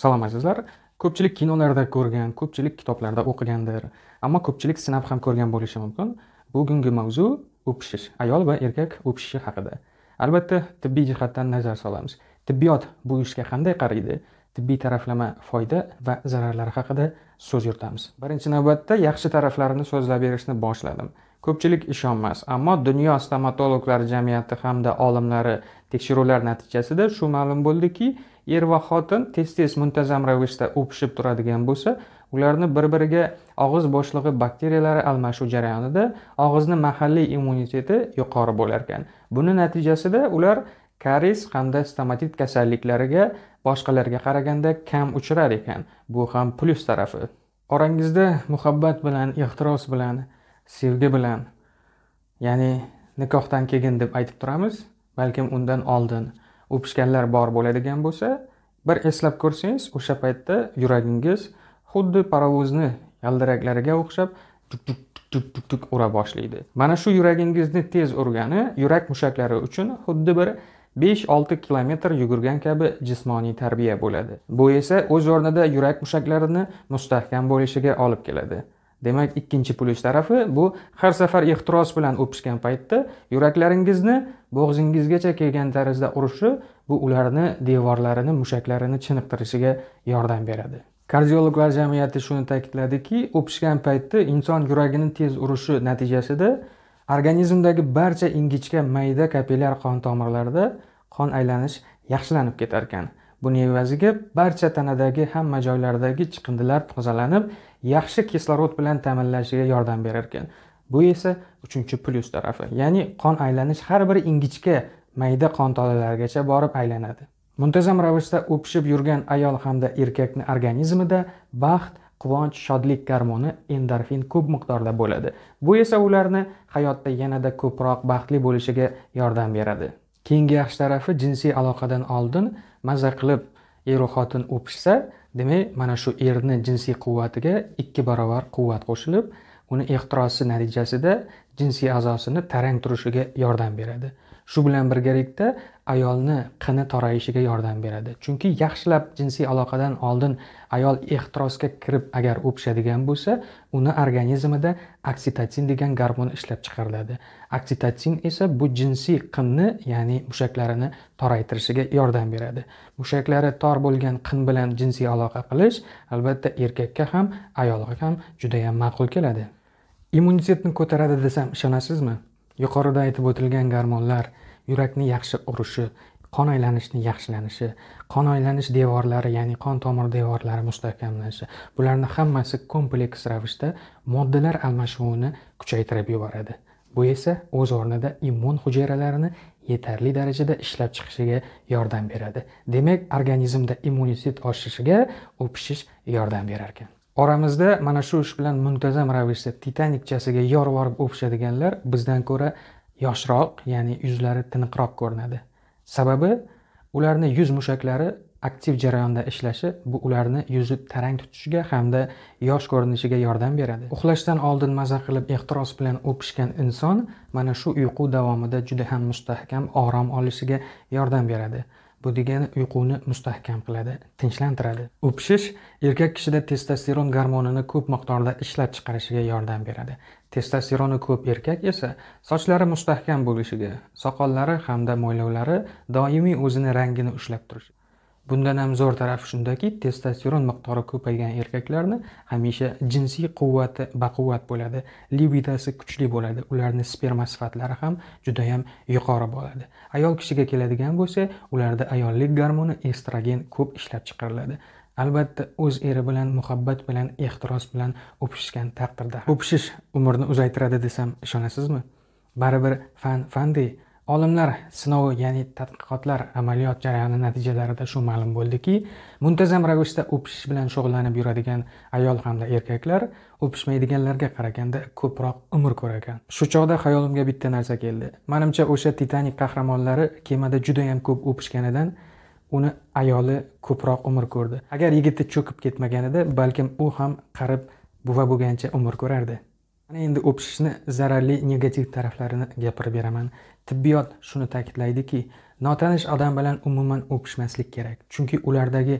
salom azizlar ko'pchilik kinolarda ko'rgan ko'pchilik kitoblarda o'qigandir ammo ko'pchilik sinab ham ko'rgan bo'lishi mumkin bugungi mavzu o'pishish ayol va erkak o'pishishi haqida albatta tibbiy jihatdan nazar solamiz tibbiyot bu ishga qanday qaraydi tibbiy taraflama foyda va zararlari haqida so'z yuritamiz birinchi navbatda yaxshi taraflarini so'zlab berishni boshladim ko'pchilik ishonmas ammo dunyo stomatologlar jamiyati hamda olimlari tekshiruvlar natijasida shu ma'lum bo'ldiki er va xotin tez tez muntazam ravishda o'pishib turadigan bo'lsa ularni bir biriga og'iz bo'shlig'i bakteriyalari almashuv jarayonida og'izni mahalliy immuniteti yuqori bo'lar ekan buni natijasida ular karies hamda stomatit kasalliklariga boshqalarga qaraganda kam uchrar ekan bu ham plyus tarafi orangizda muhabbat bilan ehtiros bilan sevgi bilan ya'ni nikohdan keyin deb aytib turamiz balkim undan oldin o'pishganlar bor bo'ladigan bo'lsa bir eslab ko'rsangiz o'sha paytda yuragingiz xuddi parovozni yaldiraklariga o'xshab tuk tuk tuk tuk ura boshlaydi mana shu yuragingizni tez urgani yurak mushaklari uchun xuddi bir 5-6 kilometr yugurgan kabi jismoniy tarbiya bo'ladi bu esa o'z o'rnida yurak mushaklarini mustahkam bo'lishiga olib keladi demak ikkinchi plyus tarafi bu har safar ehtiros bilan o'pishgan paytda yuraklaringizni bo'g'zingizgacha kelgan tarzda urishi bu ularni devorlarini mushaklarini chiniqtirishiga yordam beradi kardiologlar jamiyati shuni ta'kidladiki o'pishgan paytda inson yuragini tez urishi natijasida organizmdagi barcha ingichka mayda kapillyar qon tomirlarida qon aylanish yaxshilanib ketar ekan buni evaziga barcha tanadagi hamma joylardagi chiqindilar tozalanib yaxshi kislorod bilan ta'minlashiga yordam berar ekan bu esa uchinchi plyus tarafi ya'ni qon aylanish har bir ingichka mayda qon tolalarigacha borib aylanadi muntazam ravishda o'pishib yurgan ayol hamda erkakni organizmida baxt quvonch shodlik garmoni endorfin ko'p miqdorda bo'ladi bu esa ularni hayotda yanada ko'proq baxtli bo'lishiga yordam beradi keyingi yaxshi tarafi jinsiy aloqadan oldin maza qilib eru xotin o'pishsa demak mana shu erni jinsiy quvvatiga ikki barobar quvvat qo'shilib uni ehtirosi natijasida jinsiy a'zosini tarang turishiga yordam beradi shu bilan birgalikda ayolni qini torayishiga yordam beradi chunki yaxshilab jinsiy aloqadan oldin ayol ehtirosga kirib agar o'pishadigan bo'lsa uni organizmida oksitatsin degan gormon ishlab chiqariladi oksitatsin esa bu jinsiy qinni ya'ni mushaklarini toraytirishiga yordam beradi mushaklari tor bo'lgan qin bilan jinsiy aloqa qilish albatta erkakka ham ayolga ham judayam ma'qul keladi immunitetni ko'taradi desam ishonasizmi yuqorida aytib o'tilgan garmonlar yurakni yaxshi urishi qon aylanishni yaxshilanishi qon aylanish devorlari ya'ni qon tomir devorlari mustahkamlanishi bularni hammasi kompleks ravishda moddalar almashuvini kuchaytirib yuboradi bu esa o'z o'rnida immun hujayralarini yetarli darajada ishlab chiqishiga yordam beradi demak organizmda immunitet oshishiga u pishish yordam berar ekan oramizda mana shu ish bilan muntazam ravishda titanikchasiga yorvorib o'pishadiganlar bizdan ko'ra yoshroq ya'ni yuzlari tiniqroq ko'rinadi sababi ularni yuz mushaklari aktiv jarayonda ishlashi bu ularni yuzni tarang tutishiga hamda yosh ko'rinishiga yordam beradi uxlashdan oldin maza qilib ehtiros bilan o'pishgan inson mana shu uyqu davomida juda ham mustahkam orom olishiga yordam beradi bu degani uyquni mustahkam qiladi tinchlantiradi o'pishish erkak kishida testosteron gormonini ko'p miqdorda ishlab chiqarishiga yordam beradi testosteroni ko'p erkak esa sochlari mustahkam bo'lishiga soqollari hamda mo'ylovlari doimiy o'zini rangini ushlab turishi bundan ham zo'r tarafi shundaki testosteron miqdori ko'paygan erkaklarni hamisha jinsiy quvvati baquvvat bo'ladi libidasi kuchli bo'ladi ularni sperma sifatlari ham judayam yuqori bo'ladi ayol kishiga keladigan bo'lsa ularda ayollik gormoni estrogen ko'p ishlab chiqariladi albatta o'z eri bilan muhabbat bilan ehtiros bilan o'pishgan taqdirda o'pishish umrni uzaytiradi desam ishonasizmi baribir fan fanday olimlar sinovi ya'ni tadqiqotlar amaliyot jarayoni natijalarida shu ma'lum bo'ldiki muntazam ravishda o'pishish bilan shug'ullanib yuradigan ayol hamda erkaklar o'pishmaydiganlarga qaraganda ko'proq umr ko'rar ekan shu chog'da xayolimga bitta narsa keldi manimcha o'sha titanik qahramonlari kemada judayam ko'p o'pishganidan uni ayoli ko'proq umr ko'rdi agar yigiti cho'kib ketmaganida balkim u ham qarib buva bo'lgancha umr ko'rardi mana endi o'pishishni zararli negativ taraflarini gapirib beraman tibbiyot shuni ta'kidlaydiki notanish odam bilan umuman o'pishmaslik kerak chunki ulardagi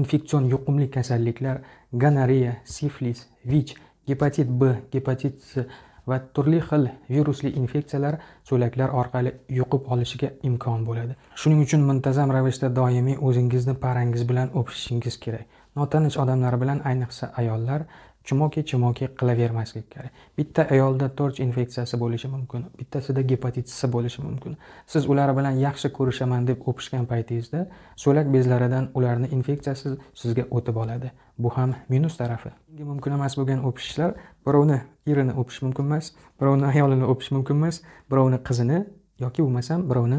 infeksion yuqumli kasalliklar gonoreya siflis vich gepatit b gepatit c va turli xil virusli infeksiyalar so'laklar orqali yuqib olishiga imkon bo'ladi shuning uchun muntazam ravishda doimiy o'zingizni parangiz bilan o'pishishingiz kerak notanish odamlar bilan ayniqsa ayollar chimoki chimoki qilavermaslik kerak bitta ayolda torch infeksiyasi bo'lishi mumkin bittasida gepatit bo'lishi mumkin siz ular bilan yaxshi ko'rishaman deb o'pishgan paytingizda so'lak bezlaridan ularni infeksiyasi sizga o'tib oladi bu ham minus tarafi mumkin emas bo'lgan o'pishishlar birovni erini o'pish mumkin emas birovni ayolini o'pish mumkin emas birovni qizini yoki bo'lmasam birovni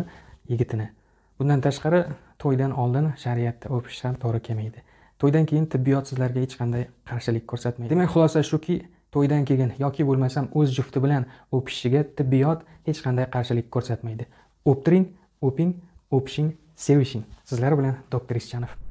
yigitini bundan tashqari to'ydan oldin shariatda o'pishish ham to'g'ri kelmaydi to'ydan keyin tibbiyot sizlarga hech qanday qarshilik ko'rsatmaydi demak xulosa shuki to'ydan keyin yoki bo'lmasam o'z jufti bilan o'pishishiga tibbiyot hech qanday qarshilik ko'rsatmaydi o'ptiring o'ping o'pishing sevishing sizlar bilan doktor ischanov